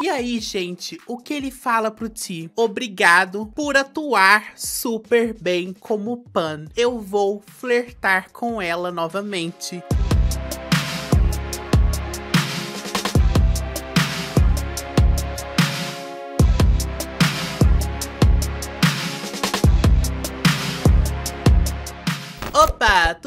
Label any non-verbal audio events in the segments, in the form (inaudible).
E aí, gente, o que ele fala pro Ti? Obrigado por atuar super bem como Pan. Eu vou flertar com ela novamente.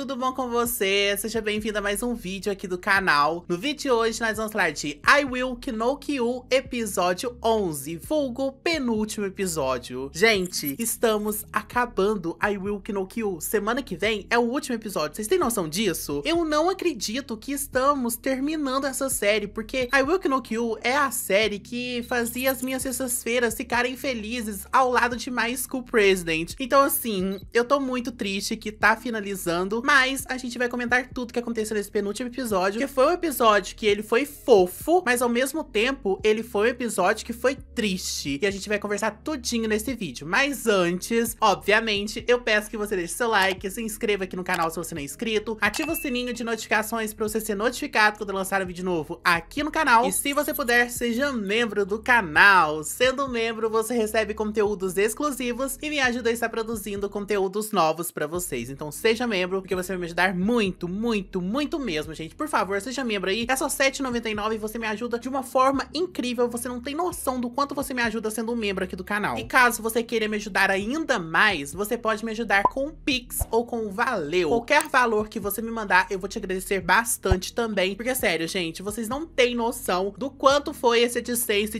tudo bom com você? Seja bem-vindo a mais um vídeo aqui do canal. No vídeo de hoje, nós vamos falar de I Will Kinokyu, episódio 11, vulgo penúltimo episódio. Gente, estamos acabando I Will Kinokyu. Semana que vem é o último episódio, vocês têm noção disso? Eu não acredito que estamos terminando essa série, porque I Will Kinokyu é a série que fazia as minhas sextas-feiras ficarem felizes ao lado de My School President. Então, assim, eu tô muito triste que tá finalizando, mas a gente vai comentar tudo que aconteceu nesse penúltimo episódio, que foi um episódio que ele foi fofo, mas ao mesmo tempo ele foi um episódio que foi triste. E a gente vai conversar tudinho nesse vídeo. Mas antes, obviamente, eu peço que você deixe seu like, se inscreva aqui no canal se você não é inscrito, ativa o sininho de notificações pra você ser notificado quando eu lançar um vídeo novo aqui no canal. E se você puder, seja membro do canal. Sendo membro, você recebe conteúdos exclusivos e me ajuda a estar produzindo conteúdos novos pra vocês. Então seja membro, porque você você vai me ajudar muito, muito, muito mesmo, gente. Por favor, seja membro aí. É só R$7,99 e você me ajuda de uma forma incrível. Você não tem noção do quanto você me ajuda sendo um membro aqui do canal. E caso você queira me ajudar ainda mais, você pode me ajudar com o Pix ou com o Valeu. Qualquer valor que você me mandar, eu vou te agradecer bastante também. Porque, sério, gente, vocês não têm noção do quanto foi esse de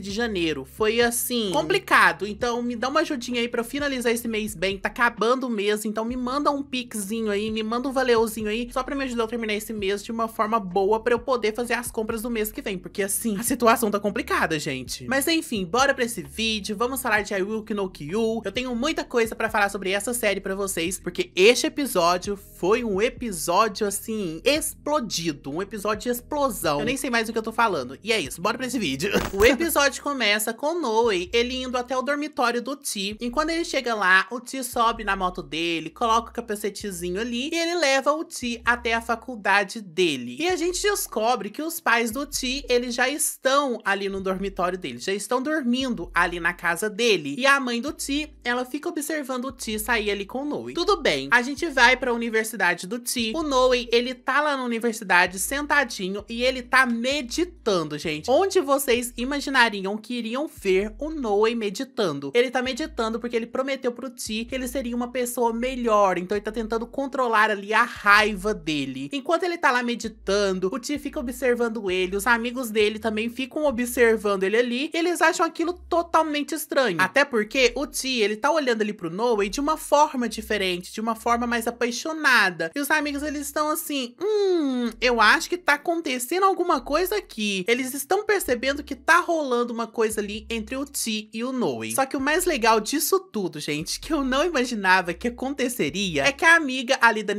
de janeiro. Foi, assim, complicado. Então, me dá uma ajudinha aí pra eu finalizar esse mês bem. Tá acabando o mês, então me manda um pixzinho aí, me manda um valeuzinho aí, só pra me ajudar a terminar esse mês de uma forma boa pra eu poder fazer as compras do mês que vem, porque assim, a situação tá complicada, gente. Mas enfim, bora pra esse vídeo, vamos falar de I Will no Kyu. Eu tenho muita coisa pra falar sobre essa série pra vocês, porque este episódio foi um episódio, assim, explodido, um episódio de explosão. Eu nem sei mais o que eu tô falando. E é isso, bora pra esse vídeo. (laughs) o episódio começa com Noe, ele indo até o dormitório do Ti, e quando ele chega lá, o Ti sobe na moto dele, coloca o capacetezinho ali, e ele leva o Ti até a faculdade dele. E a gente descobre que os pais do Ti, eles já estão ali no dormitório dele, já estão dormindo ali na casa dele. E a mãe do Ti, ela fica observando o Ti sair ali com o Noe. Tudo bem, a gente vai para a universidade do Ti. O Noe, ele tá lá na universidade sentadinho e ele tá meditando, gente. Onde vocês imaginariam que iriam ver o Noe meditando? Ele tá meditando porque ele prometeu pro Ti que ele seria uma pessoa melhor, então ele tá tentando controlar ali ali a raiva dele. Enquanto ele tá lá meditando, o T fica observando ele, os amigos dele também ficam observando ele ali, e eles acham aquilo totalmente estranho. Até porque o T ele tá olhando ali pro Noah de uma forma diferente, de uma forma mais apaixonada. E os amigos, eles estão assim, hum, eu acho que tá acontecendo alguma coisa aqui. Eles estão percebendo que tá rolando uma coisa ali entre o Ti e o Noe. Só que o mais legal disso tudo, gente, que eu não imaginava que aconteceria, é que a amiga ali da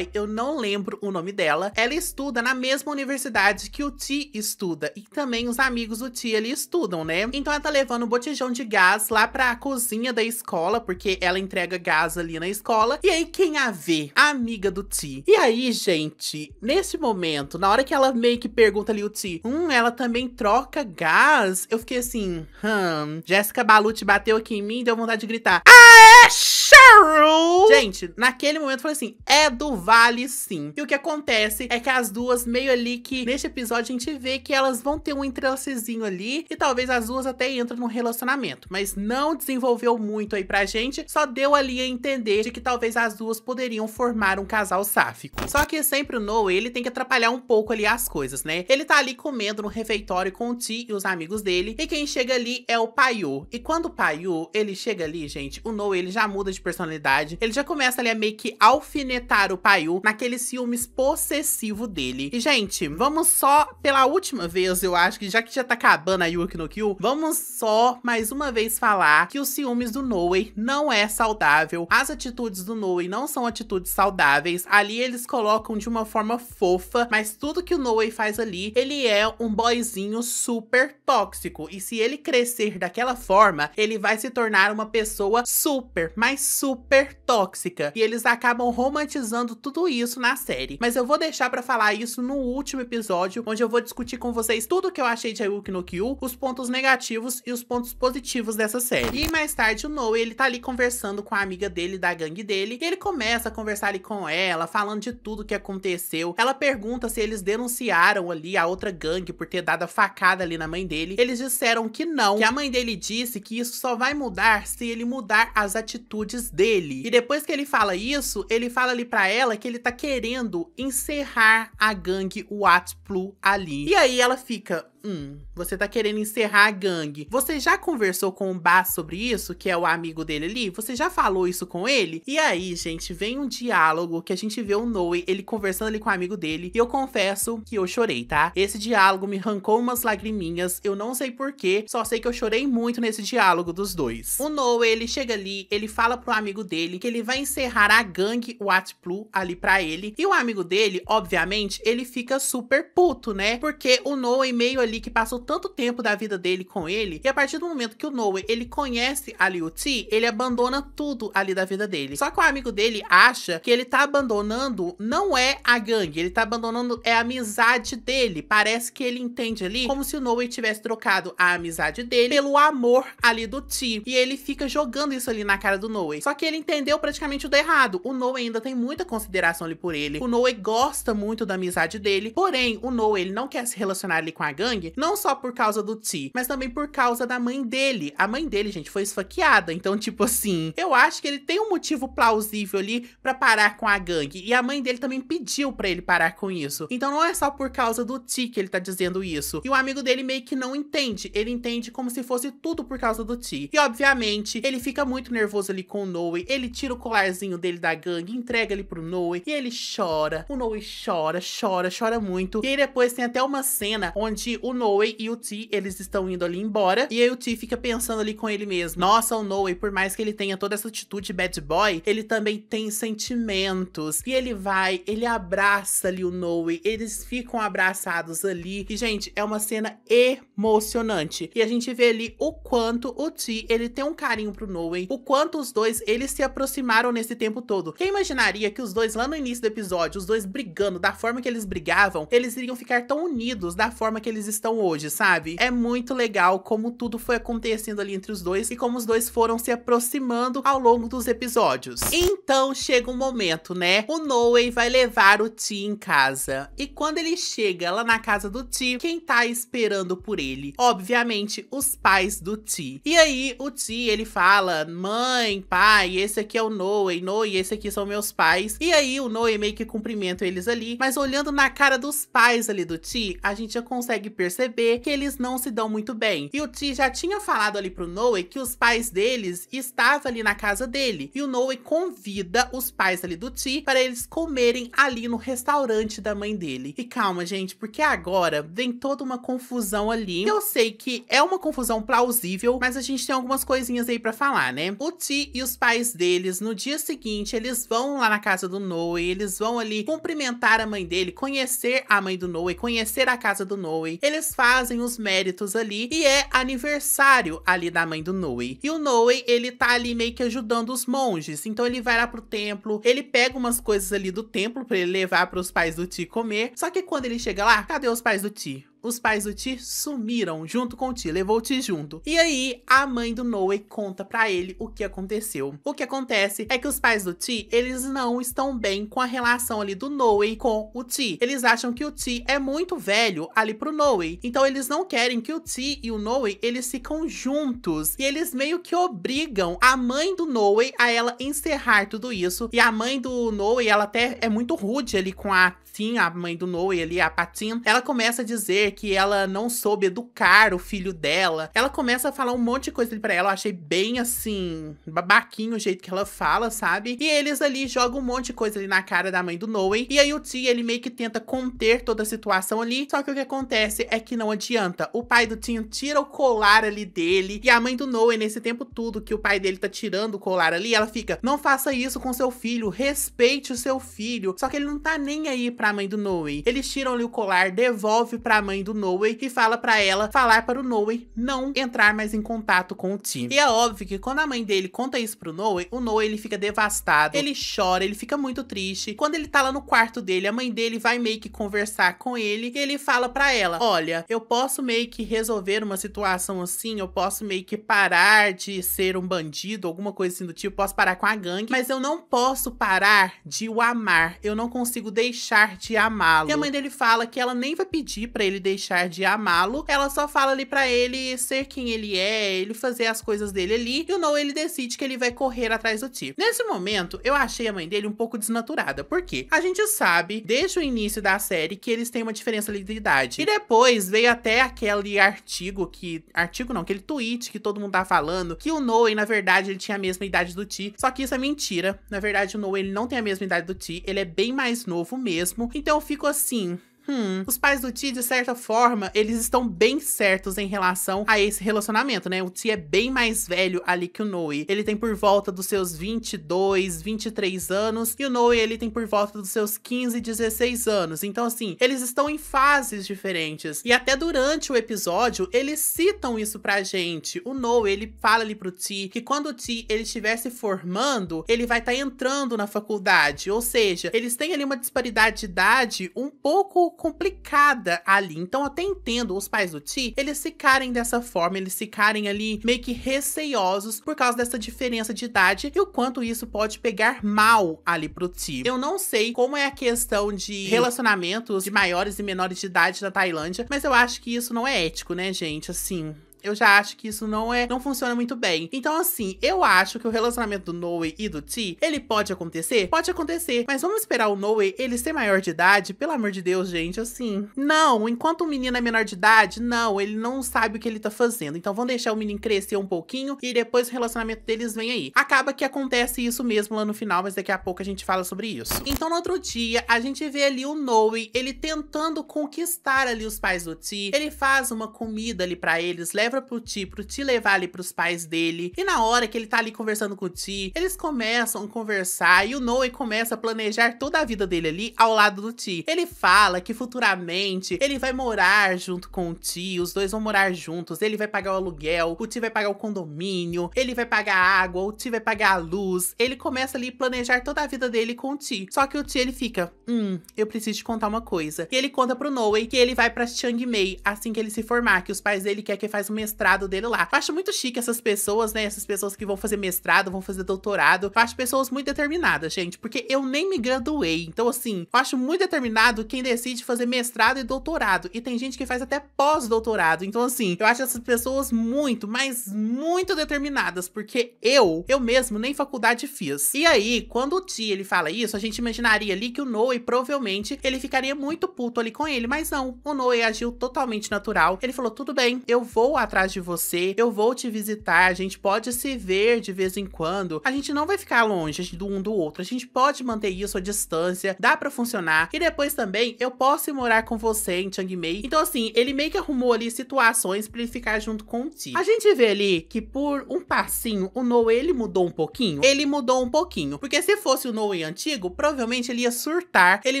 eu não lembro o nome dela. Ela estuda na mesma universidade que o Ti estuda e também os amigos do Ti ali estudam, né? Então ela tá levando um botijão de gás lá pra cozinha da escola, porque ela entrega gás ali na escola. E aí quem a vê? A amiga do Ti. E aí, gente, nesse momento, na hora que ela meio que pergunta ali o Ti, hum, ela também troca gás? Eu fiquei assim, hum, Jéssica Balucci bateu aqui em mim e deu vontade de gritar. Ah, é? Cheryl! Gente, naquele momento eu falei assim, é do vale sim. E o que acontece é que as duas meio ali que neste episódio a gente vê que elas vão ter um entrelacezinho ali e talvez as duas até entram num relacionamento, mas não desenvolveu muito aí pra gente, só deu ali a entender de que talvez as duas poderiam formar um casal sáfico. Só que sempre o Noah, ele tem que atrapalhar um pouco ali as coisas, né? Ele tá ali comendo no refeitório com o Ti e os amigos dele, e quem chega ali é o Paiô. E quando o Paiô, ele chega ali, gente, o Noah, ele já muda de personalidade, ele já começa ali a meio que alfinetar para o Paiu naqueles ciúmes possessivo dele. E, gente, vamos só pela última vez, eu acho que já que já tá acabando a Yuki no Kyu, vamos só mais uma vez falar que os ciúmes do Noe não é saudável, as atitudes do Noe não são atitudes saudáveis, ali eles colocam de uma forma fofa, mas tudo que o Noe faz ali, ele é um boyzinho super tóxico, e se ele crescer daquela forma, ele vai se tornar uma pessoa super, mas super tóxica, e eles acabam romantizando usando tudo isso na série. Mas eu vou deixar para falar isso no último episódio, onde eu vou discutir com vocês tudo que eu achei de Ayuki no Kyu, os pontos negativos e os pontos positivos dessa série. E mais tarde o Noe, ele tá ali conversando com a amiga dele, da gangue dele, e ele começa a conversar ali com ela, falando de tudo que aconteceu. Ela pergunta se eles denunciaram ali a outra gangue por ter dado a facada ali na mãe dele. Eles disseram que não, que a mãe dele disse que isso só vai mudar se ele mudar as atitudes dele. E depois que ele fala isso, ele fala ali pra ela que ele tá querendo encerrar a gangue Watts Blue ali. E aí ela fica, Hum, você tá querendo encerrar a gangue. Você já conversou com o Ba sobre isso, que é o amigo dele ali? Você já falou isso com ele? E aí, gente, vem um diálogo que a gente vê o Noe, ele conversando ali com o amigo dele, e eu confesso que eu chorei, tá? Esse diálogo me arrancou umas lagriminhas, eu não sei porquê, só sei que eu chorei muito nesse diálogo dos dois. O Noe, ele chega ali, ele fala pro amigo dele que ele vai encerrar a gangue o Blue ali pra ele, e o amigo dele, obviamente, ele fica super puto, né? Porque o Noe meio ali ali que passou tanto tempo da vida dele com ele, e a partir do momento que o Noah, ele conhece ali o Ti, ele abandona tudo ali da vida dele. Só que o amigo dele acha que ele tá abandonando não é a gangue, ele tá abandonando é a amizade dele. Parece que ele entende ali como se o Noah tivesse trocado a amizade dele pelo amor ali do Ti, e ele fica jogando isso ali na cara do Noah. Só que ele entendeu praticamente o errado. O Noah ainda tem muita consideração ali por ele. O Noah gosta muito da amizade dele, porém o Noah ele não quer se relacionar ali com a gangue sangue, não só por causa do Ti, mas também por causa da mãe dele. A mãe dele, gente, foi esfaqueada, então tipo assim, eu acho que ele tem um motivo plausível ali para parar com a gangue e a mãe dele também pediu para ele parar com isso. Então não é só por causa do Ti que ele tá dizendo isso. E o amigo dele meio que não entende, ele entende como se fosse tudo por causa do Ti. E obviamente, ele fica muito nervoso ali com o Noe, ele tira o colarzinho dele da gangue, entrega ele pro Noe e ele chora. O Noe chora, chora, chora muito. E aí depois tem até uma cena onde o o Noe e o T, eles estão indo ali embora. E aí o T fica pensando ali com ele mesmo. Nossa, o Noe, por mais que ele tenha toda essa atitude bad boy, ele também tem sentimentos. E ele vai, ele abraça ali o Noe, eles ficam abraçados ali. E, gente, é uma cena emocionante. E a gente vê ali o quanto o T, ele tem um carinho pro Noe, o quanto os dois, eles se aproximaram nesse tempo todo. Quem imaginaria que os dois, lá no início do episódio, os dois brigando da forma que eles brigavam, eles iriam ficar tão unidos da forma que eles estão hoje, sabe? É muito legal como tudo foi acontecendo ali entre os dois e como os dois foram se aproximando ao longo dos episódios. Então chega um momento, né? O Noe vai levar o Ti em casa. E quando ele chega lá na casa do Ti, quem tá esperando por ele? Obviamente, os pais do Ti. E aí o Ti, ele fala: "Mãe, pai, esse aqui é o Noe, Noe, esse aqui são meus pais". E aí o Noe meio que cumprimenta eles ali, mas olhando na cara dos pais ali do Ti, a gente já consegue perceber perceber que eles não se dão muito bem. E o Ti já tinha falado ali pro Noe que os pais deles estavam ali na casa dele. E o Noe convida os pais ali do Ti para eles comerem ali no restaurante da mãe dele. E calma, gente, porque agora vem toda uma confusão ali. Eu sei que é uma confusão plausível, mas a gente tem algumas coisinhas aí para falar, né? O Ti e os pais deles, no dia seguinte, eles vão lá na casa do Noe, eles vão ali cumprimentar a mãe dele, conhecer a mãe do Noe, conhecer a casa do Noe. Eles fazem os méritos ali e é aniversário ali da mãe do Noe. E o Noe, ele tá ali meio que ajudando os monges, então ele vai lá pro templo, ele pega umas coisas ali do templo para ele levar para os pais do Ti comer. Só que quando ele chega lá, cadê os pais do Ti? os pais do Ti sumiram junto com o Ti, levou o Ti junto. E aí, a mãe do Noe conta para ele o que aconteceu. O que acontece é que os pais do Ti, eles não estão bem com a relação ali do Noe com o Ti. Eles acham que o Ti é muito velho ali pro Noe, então eles não querem que o Ti e o Noe, eles ficam juntos. E eles meio que obrigam a mãe do Noe a ela encerrar tudo isso. E a mãe do Noe, ela até é muito rude ali com a a mãe do Noe ali, a Patin, ela começa a dizer que ela não soube educar o filho dela. Ela começa a falar um monte de coisa ali pra ela. Eu achei bem assim, babaquinho o jeito que ela fala, sabe? E eles ali jogam um monte de coisa ali na cara da mãe do Noe. E aí o Tia, ele meio que tenta conter toda a situação ali. Só que o que acontece é que não adianta. O pai do Tim tira o colar ali dele. E a mãe do Noe, nesse tempo tudo que o pai dele tá tirando o colar ali, ela fica: Não faça isso com seu filho, respeite o seu filho. Só que ele não tá nem aí pra pra mãe do Noe. Eles tiram-lhe o colar, devolve pra mãe do Noe e fala pra ela falar para o Noe não entrar mais em contato com o time. E é óbvio que quando a mãe dele conta isso pro Noe, o Noe ele fica devastado, ele chora, ele fica muito triste. Quando ele tá lá no quarto dele, a mãe dele vai meio que conversar com ele e ele fala pra ela: Olha, eu posso meio que resolver uma situação assim, eu posso meio que parar de ser um bandido, alguma coisa assim do tipo, posso parar com a gangue, mas eu não posso parar de o amar, eu não consigo deixar de amá-lo. E a mãe dele fala que ela nem vai pedir para ele deixar de amá-lo, ela só fala ali para ele ser quem ele é, ele fazer as coisas dele ali, e o Noah ele decide que ele vai correr atrás do Tiff. Nesse momento, eu achei a mãe dele um pouco desnaturada, porque a gente sabe, desde o início da série, que eles têm uma diferença ali de idade. E depois veio até aquele artigo que... Artigo não, aquele tweet que todo mundo tá falando, que o Noah, na verdade, ele tinha a mesma idade do Ti, só que isso é mentira. Na verdade, o Noah, ele não tem a mesma idade do Ti, ele é bem mais novo mesmo, mesmo. Então eu fico assim. Hum, os pais do Ti, de certa forma, eles estão bem certos em relação a esse relacionamento, né? O Ti é bem mais velho ali que o Noe. Ele tem por volta dos seus 22, 23 anos, e o Noe ele tem por volta dos seus 15, 16 anos. Então, assim, eles estão em fases diferentes. E até durante o episódio, eles citam isso pra gente. O Noe, ele fala ali pro Ti que quando o Ti ele estiver se formando, ele vai estar tá entrando na faculdade. Ou seja, eles têm ali uma disparidade de idade um pouco complicada ali. Então, até entendo os pais do Ti, eles ficarem dessa forma, eles ficarem ali meio que receiosos por causa dessa diferença de idade e o quanto isso pode pegar mal ali pro Ti. Eu não sei como é a questão de relacionamentos de maiores e menores de idade na Tailândia, mas eu acho que isso não é ético, né, gente? Assim, eu já acho que isso não é, não funciona muito bem. Então assim, eu acho que o relacionamento do Noe e do Ti, ele pode acontecer? Pode acontecer, mas vamos esperar o Noe ele ser maior de idade? Pelo amor de Deus, gente, assim, não, enquanto o menino é menor de idade, não, ele não sabe o que ele tá fazendo. Então vamos deixar o menino crescer um pouquinho e depois o relacionamento deles vem aí. Acaba que acontece isso mesmo lá no final, mas daqui a pouco a gente fala sobre isso. Então no outro dia, a gente vê ali o Noe, ele tentando conquistar ali os pais do Ti, ele faz uma comida ali para eles, leva leva pro Ti, pro Ti levar ali pros pais dele. E na hora que ele tá ali conversando com o Ti, eles começam a conversar e o Noe começa a planejar toda a vida dele ali ao lado do Ti. Ele fala que futuramente ele vai morar junto com o Ti, os dois vão morar juntos, ele vai pagar o aluguel, o Ti vai pagar o condomínio, ele vai pagar a água, o Ti vai pagar a luz. Ele começa ali a planejar toda a vida dele com o Ti. Só que o Ti ele fica, hum, eu preciso te contar uma coisa. E ele conta pro Noe que ele vai pra Chiang Mei assim que ele se formar, que os pais dele querem que faça uma mestrado dele lá. Eu acho muito chique essas pessoas, né? Essas pessoas que vão fazer mestrado, vão fazer doutorado. Eu acho pessoas muito determinadas, gente, porque eu nem me graduei. Então, assim, eu acho muito determinado quem decide fazer mestrado e doutorado. E tem gente que faz até pós-doutorado. Então, assim, eu acho essas pessoas muito, mas muito determinadas, porque eu, eu mesmo, nem faculdade fiz. E aí, quando o Ti ele fala isso, a gente imaginaria ali que o Noe provavelmente ele ficaria muito puto ali com ele, mas não. O Noe agiu totalmente natural. Ele falou: tudo bem, eu vou a atrás de você, eu vou te visitar, a gente pode se ver de vez em quando, a gente não vai ficar longe do um do outro, a gente pode manter isso à distância, dá para funcionar. E depois também, eu posso ir morar com você em Chang Mai. Então assim, ele meio que arrumou ali situações para ele ficar junto com o Ti. A gente vê ali que por um passinho, o Noe ele mudou um pouquinho. Ele mudou um pouquinho, porque se fosse o Noe antigo, provavelmente ele ia surtar, ele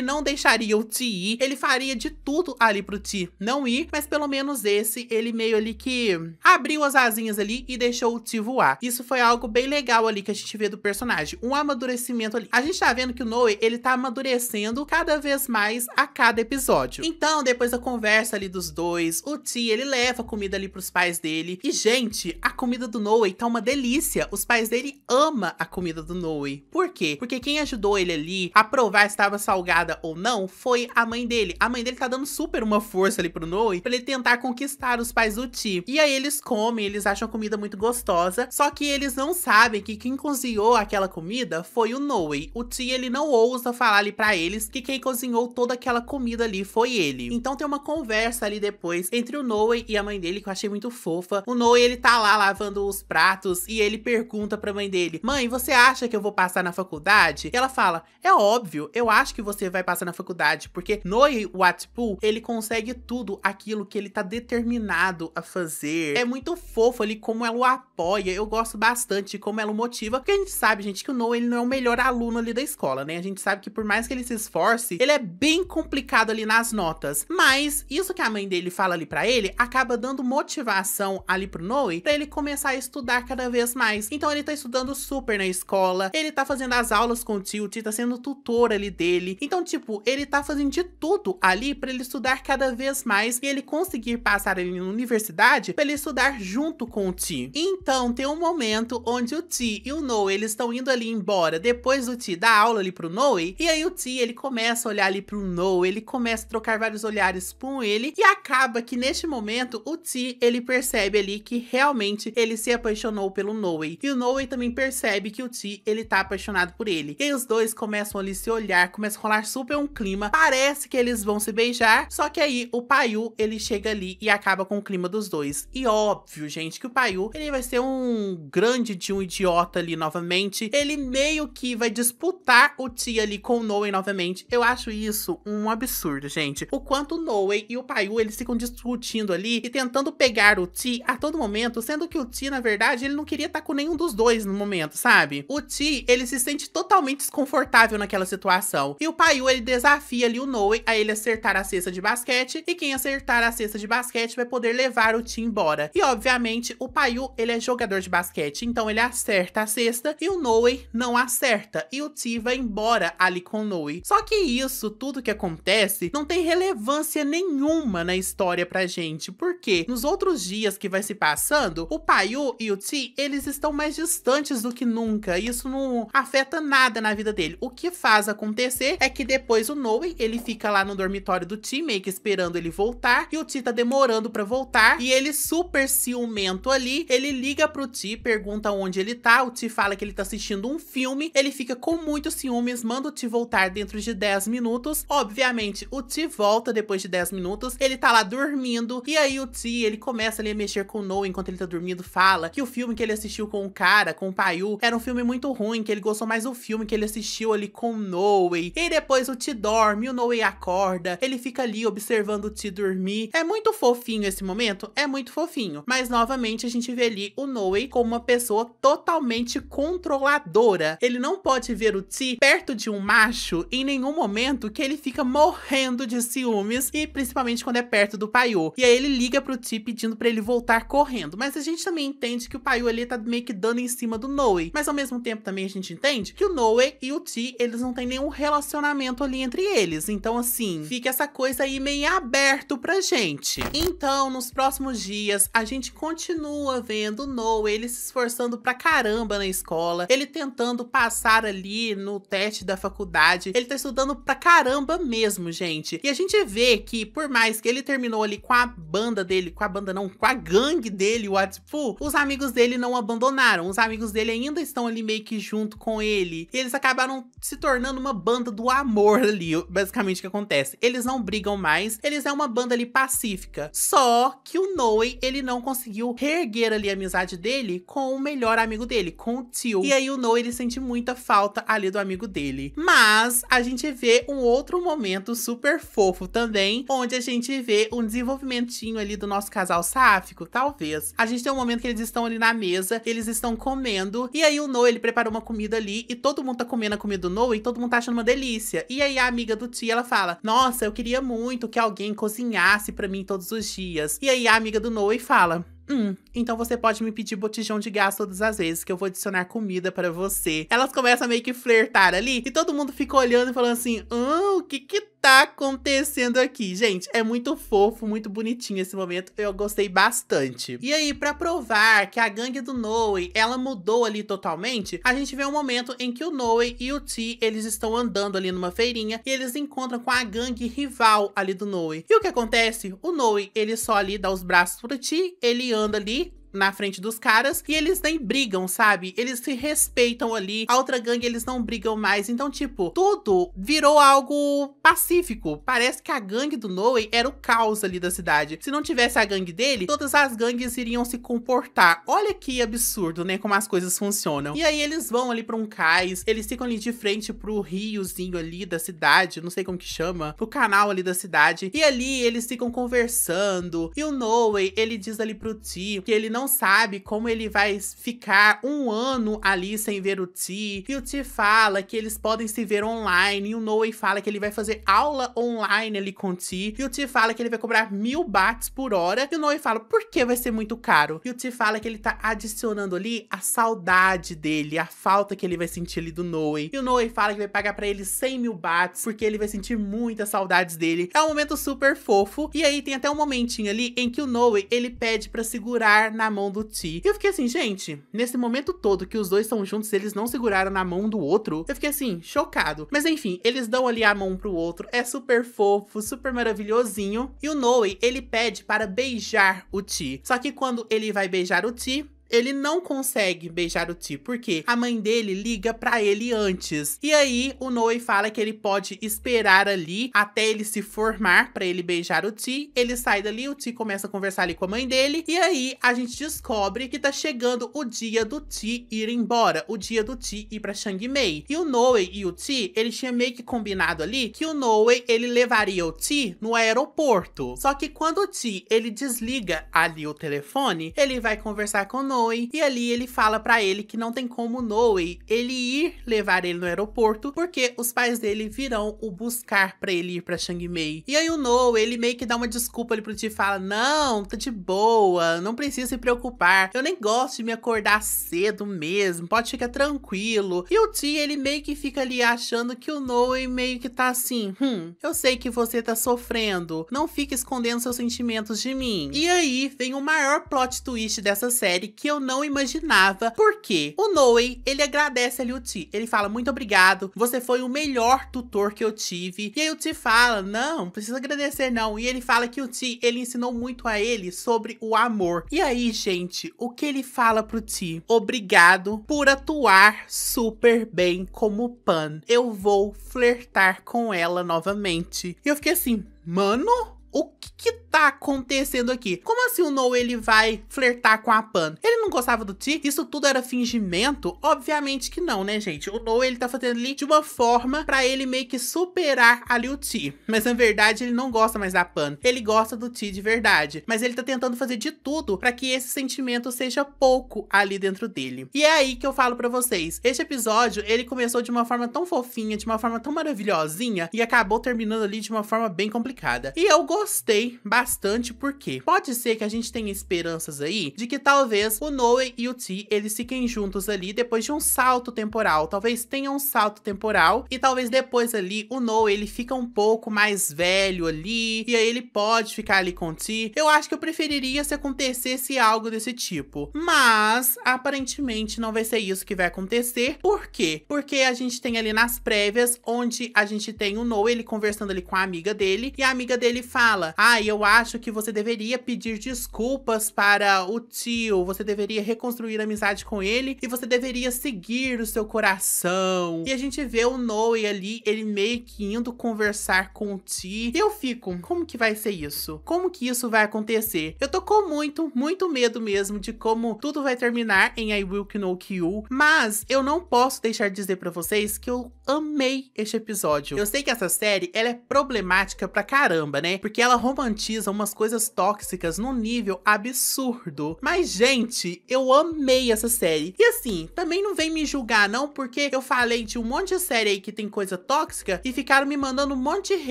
não deixaria o Ti ir, ele faria de tudo ali pro Ti não ir, mas pelo menos esse, ele meio ali que abriu as asinhas ali e deixou o Ti voar. Isso foi algo bem legal ali que a gente vê do personagem, um amadurecimento ali. A gente tá vendo que o Noe, ele tá amadurecendo cada vez mais a cada episódio. Então, depois da conversa ali dos dois, o Ti, ele leva a comida ali pros pais dele. E, gente, a comida do Noe tá uma delícia. Os pais dele ama a comida do Noe. Por quê? Porque quem ajudou ele ali a provar se estava salgada ou não foi a mãe dele. A mãe dele tá dando super uma força ali pro Noe pra ele tentar conquistar os pais do Ti. E aí eles comem, eles acham a comida muito gostosa, só que eles não sabem que quem cozinhou aquela comida foi o Noe. O Ti, ele não ousa falar ali pra eles que quem cozinhou toda aquela comida ali foi ele. Então tem uma conversa ali depois entre o Noe e a mãe dele que eu achei muito fofa. O Noe, ele tá lá lavando os pratos e ele pergunta pra mãe dele, mãe, você acha que eu vou passar na faculdade? E ela fala, é óbvio, eu acho que você vai passar na faculdade, porque Noe Watpu, ele consegue tudo aquilo que ele tá determinado a fazer é muito fofo ali como ela o apoia. Eu gosto bastante de como ela o motiva. Porque a gente sabe, gente, que o Noah ele não é o melhor aluno ali da escola, né? A gente sabe que por mais que ele se esforce, ele é bem complicado ali nas notas. Mas isso que a mãe dele fala ali para ele acaba dando motivação ali pro Noe para ele começar a estudar cada vez mais. Então ele tá estudando super na escola, ele tá fazendo as aulas com o tio, o tio tá sendo tutor ali dele. Então, tipo, ele tá fazendo de tudo ali para ele estudar cada vez mais e ele conseguir passar ali na universidade faculdade para ele estudar junto com o Ti. Então tem um momento onde o Ti e o Noe eles estão indo ali embora depois do Ti dar aula ali pro Noe e aí o Ti ele começa a olhar ali pro Noe, ele começa a trocar vários olhares com ele e acaba que neste momento o Ti ele percebe ali que realmente ele se apaixonou pelo Noe e o Noe também percebe que o Ti ele tá apaixonado por ele. E os dois começam ali se olhar, começa a rolar super um clima, parece que eles vão se beijar, só que aí o Paiu ele chega ali e acaba com o clima dos dois deles. E óbvio, gente, que o Paiu, ele vai ser um grande de um idiota ali novamente. Ele meio que vai disputar o Tia ali com o Noe novamente. Eu acho isso um absurdo, gente. O quanto o Noe e o Paiu, eles ficam discutindo ali e tentando pegar o Ti a todo momento, sendo que o Ti, na verdade, ele não queria estar tá com nenhum dos dois no momento, sabe? O Ti, ele se sente totalmente desconfortável naquela situação. E o Paiu, ele desafia ali o Noe a ele acertar a cesta de basquete e quem acertar a cesta de basquete vai poder levar o Ti ir embora. E obviamente o Payu, ele é jogador de basquete, então ele acerta a cesta e o Noe não acerta. E o Ti vai embora ali com o Noe. Só que isso, tudo que acontece, não tem relevância nenhuma na história pra gente, porque nos outros dias que vai se passando, o Payu e o Ti, eles estão mais distantes do que nunca. Isso não afeta nada na vida dele. O que faz acontecer é que depois o Noe, ele fica lá no dormitório do Ti, meio que esperando ele voltar, e o Ti tá demorando pra voltar, e ele super ciumento ali, ele liga pro Ti, pergunta onde ele tá, o Ti fala que ele tá assistindo um filme, ele fica com muitos ciúmes, manda o Ti voltar dentro de 10 minutos, obviamente o Ti volta depois de 10 minutos, ele tá lá dormindo, e aí o Ti, ele começa ali a mexer com o Noah enquanto ele tá dormindo, fala que o filme que ele assistiu com o cara, com o Paiu, era um filme muito ruim, que ele gostou mais do filme que ele assistiu ali com o Noe. e depois o Ti dorme, o Noe acorda, ele fica ali observando o Ti dormir, é muito fofinho esse momento, é muito muito fofinho. Mas novamente a gente vê ali o Noe como uma pessoa totalmente controladora. Ele não pode ver o Ti perto de um macho em nenhum momento que ele fica morrendo de ciúmes e principalmente quando é perto do Paiô. E aí ele liga pro Ti pedindo para ele voltar correndo. Mas a gente também entende que o Paiô ali tá meio que dando em cima do Noe. Mas ao mesmo tempo também a gente entende que o Noe e o Ti, eles não têm nenhum relacionamento ali entre eles. Então assim, fica essa coisa aí meio aberto pra gente. Então, nos próximos dias dias, a gente continua vendo o Noah, ele se esforçando pra caramba na escola, ele tentando passar ali no teste da faculdade, ele tá estudando pra caramba mesmo, gente. E a gente vê que, por mais que ele terminou ali com a banda dele, com a banda não, com a gangue dele, o Atipu, os amigos dele não abandonaram, os amigos dele ainda estão ali meio que junto com ele, eles acabaram se tornando uma banda do amor ali, basicamente o que acontece. Eles não brigam mais, eles é uma banda ali pacífica, só que o Noah ele não conseguiu reerguer ali a amizade dele com o melhor amigo dele, com o Tio. E aí o Noe, ele sente muita falta ali do amigo dele. Mas a gente vê um outro momento super fofo também, onde a gente vê um desenvolvimentinho ali do nosso casal sáfico, talvez. A gente tem um momento que eles estão ali na mesa, eles estão comendo, e aí o Noe, ele preparou uma comida ali, e todo mundo tá comendo a comida do Noe, e todo mundo tá achando uma delícia. E aí a amiga do Tio, ela fala, nossa, eu queria muito que alguém cozinhasse para mim todos os dias. E aí a amiga do do Noah e fala: Hum, então você pode me pedir botijão de gás todas as vezes que eu vou adicionar comida para você. Elas começam a meio que flertar ali e todo mundo fica olhando e falando assim: Hum, o que que tá acontecendo aqui? Gente, é muito fofo, muito bonitinho esse momento. Eu gostei bastante. E aí, para provar que a gangue do Noe, ela mudou ali totalmente, a gente vê um momento em que o Noe e o Ti eles estão andando ali numa feirinha e eles encontram com a gangue rival ali do Noe. E o que acontece? O Noe, ele só ali dá os braços pro Ti ele anda ali, na frente dos caras e eles nem brigam, sabe? Eles se respeitam ali. A outra gangue eles não brigam mais. Então, tipo, tudo virou algo pacífico. Parece que a gangue do Noe era o caos ali da cidade. Se não tivesse a gangue dele, todas as gangues iriam se comportar. Olha que absurdo, né? Como as coisas funcionam. E aí eles vão ali para um cais, eles ficam ali de frente pro riozinho ali da cidade, não sei como que chama, pro canal ali da cidade. E ali eles ficam conversando. E o Noe, ele diz ali pro Ti que ele não sabe como ele vai ficar um ano ali sem ver o Ti? E o Ti fala que eles podem se ver online. E o Noe fala que ele vai fazer aula online ali com o Ti. E o Ti fala que ele vai cobrar mil bahts por hora. E o Noe fala, por que vai ser muito caro? E o Ti fala que ele tá adicionando ali a saudade dele, a falta que ele vai sentir ali do Noe. E o Noe fala que vai pagar para ele 100 mil bahts, porque ele vai sentir muitas saudades dele. É um momento super fofo. E aí tem até um momentinho ali em que o Noe, ele pede para segurar na na mão do Ti. E eu fiquei assim, gente, nesse momento todo que os dois estão juntos, eles não seguraram na mão do outro. Eu fiquei assim, chocado. Mas enfim, eles dão ali a mão pro outro. É super fofo, super maravilhosinho. E o Noe, ele pede para beijar o Ti. Só que quando ele vai beijar o Ti, ele não consegue beijar o Ti porque a mãe dele liga para ele antes. E aí o Noe fala que ele pode esperar ali até ele se formar para ele beijar o Ti. Ele sai dali, o Ti começa a conversar ali com a mãe dele e aí a gente descobre que tá chegando o dia do Ti ir embora, o dia do Ti ir para Mei. E o Noe e o Ti, ele tinha meio que combinado ali que o Noe ele levaria o Ti no aeroporto. Só que quando o Ti ele desliga ali o telefone, ele vai conversar com o Noe Noe, e ali ele fala para ele que não tem como Noe ele ir levar ele no aeroporto, porque os pais dele virão o buscar para ele ir para Shang Mei. E aí o Noe, ele meio que dá uma desculpa ali pro Ti fala: "Não, tá de boa, não precisa se preocupar. Eu nem gosto de me acordar cedo mesmo, pode ficar tranquilo". E o Ti, ele meio que fica ali achando que o Noe meio que tá assim: "Hum, eu sei que você tá sofrendo, não fique escondendo seus sentimentos de mim". E aí vem o maior plot twist dessa série que eu não imaginava, porque o Noe, ele agradece ali o Ti, ele fala, muito obrigado, você foi o melhor tutor que eu tive, e aí o Ti fala, não, não precisa agradecer não, e ele fala que o Ti, ele ensinou muito a ele sobre o amor, e aí gente, o que ele fala pro Ti? Obrigado por atuar super bem como Pan, eu vou flertar com ela novamente, e eu fiquei assim, mano o que, que tá acontecendo aqui? Como assim o Noah ele vai flertar com a Pan? Ele não gostava do Ti? Isso tudo era fingimento? Obviamente que não, né, gente? O Noah ele tá fazendo ali de uma forma para ele meio que superar ali o Ti. Mas na verdade ele não gosta mais da Pan. Ele gosta do Ti de verdade. Mas ele tá tentando fazer de tudo para que esse sentimento seja pouco ali dentro dele. E é aí que eu falo para vocês. Este episódio ele começou de uma forma tão fofinha, de uma forma tão maravilhosinha e acabou terminando ali de uma forma bem complicada. E eu gostei gostei bastante porque pode ser que a gente tenha esperanças aí de que talvez o Noe e o T eles fiquem juntos ali depois de um salto temporal, talvez tenha um salto temporal e talvez depois ali o Noe ele fica um pouco mais velho ali e aí ele pode ficar ali com o T. Eu acho que eu preferiria se acontecesse algo desse tipo, mas aparentemente não vai ser isso que vai acontecer. Por quê? Porque a gente tem ali nas prévias onde a gente tem o Noe ele conversando ali com a amiga dele e a amiga dele fala fala: Ah, eu acho que você deveria pedir desculpas para o tio, você deveria reconstruir a amizade com ele e você deveria seguir o seu coração. E a gente vê o Noe ali, ele meio que indo conversar com o Ti. E eu fico: Como que vai ser isso? Como que isso vai acontecer? Eu tô com muito, muito medo mesmo de como tudo vai terminar em I Will Know You, mas eu não posso deixar de dizer para vocês que eu amei este episódio. Eu sei que essa série, ela é problemática pra caramba, né? Porque ela romantiza umas coisas tóxicas num nível absurdo. Mas, gente, eu amei essa série. E assim, também não vem me julgar não, porque eu falei de um monte de série aí que tem coisa tóxica e ficaram me mandando um monte de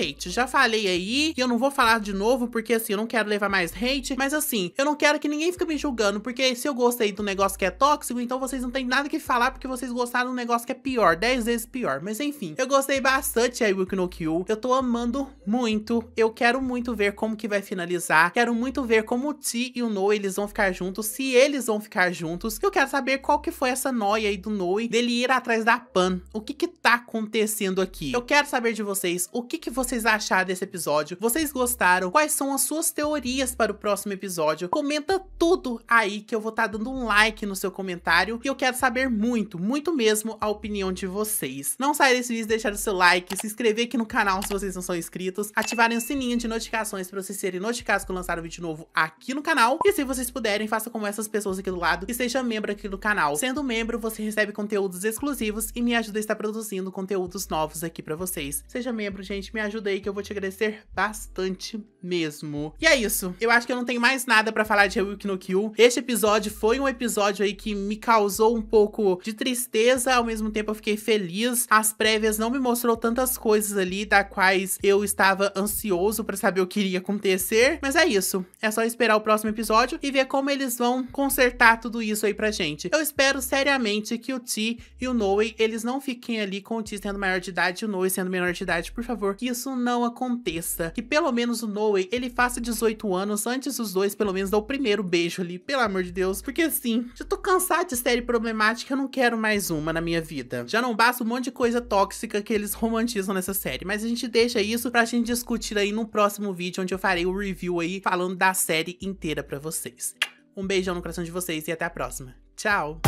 hate. Já falei aí, e eu não vou falar de novo, porque assim, eu não quero levar mais hate, mas assim, eu não quero que ninguém fique me julgando, porque se eu gostei do negócio que é tóxico, então vocês não têm nada que falar porque vocês gostaram do negócio que é pior, 10 vezes pior. Mas enfim, eu gostei bastante aí Will no Kill. Eu tô amando muito. Eu quero muito ver como que vai finalizar. Quero muito ver como o Ti e o Noe eles vão ficar juntos, se eles vão ficar juntos. Eu quero saber qual que foi essa noia aí do Noe dele ir atrás da Pan. O que que tá acontecendo aqui? Eu quero saber de vocês o que que vocês acharam desse episódio. Vocês gostaram? Quais são as suas teorias para o próximo episódio? Comenta tudo aí que eu vou estar tá dando um like no seu comentário e eu quero saber muito, muito mesmo a opinião de vocês. Não Sair desse vídeo, deixar o seu like, se inscrever aqui no canal se vocês não são inscritos, ativarem o sininho de notificações para vocês serem notificados quando lançar um vídeo novo aqui no canal. E se vocês puderem, faça como essas pessoas aqui do lado e seja membro aqui do canal. Sendo membro, você recebe conteúdos exclusivos e me ajuda a estar produzindo conteúdos novos aqui para vocês. Seja membro, gente, me ajuda aí que eu vou te agradecer bastante mesmo. E é isso. Eu acho que eu não tenho mais nada para falar de Ryuk no Kill. Este episódio foi um episódio aí que me causou um pouco de tristeza, ao mesmo tempo eu fiquei feliz nas prévias não me mostrou tantas coisas ali da quais eu estava ansioso para saber o que iria acontecer, mas é isso. É só esperar o próximo episódio e ver como eles vão consertar tudo isso aí pra gente. Eu espero seriamente que o Ti e o Noe, eles não fiquem ali com o Ti sendo maior de idade e o Noe sendo menor de idade, por favor, que isso não aconteça. Que pelo menos o Noe, ele faça 18 anos antes dos dois, pelo menos, dar o primeiro beijo ali, pelo amor de Deus, porque assim, já tô cansado de série problemática, eu não quero mais uma na minha vida. Já não basta um monte de coisa coisa tóxica que eles romantizam nessa série. Mas a gente deixa isso pra gente discutir aí no próximo vídeo, onde eu farei o review aí falando da série inteira pra vocês. Um beijão no coração de vocês e até a próxima. Tchau!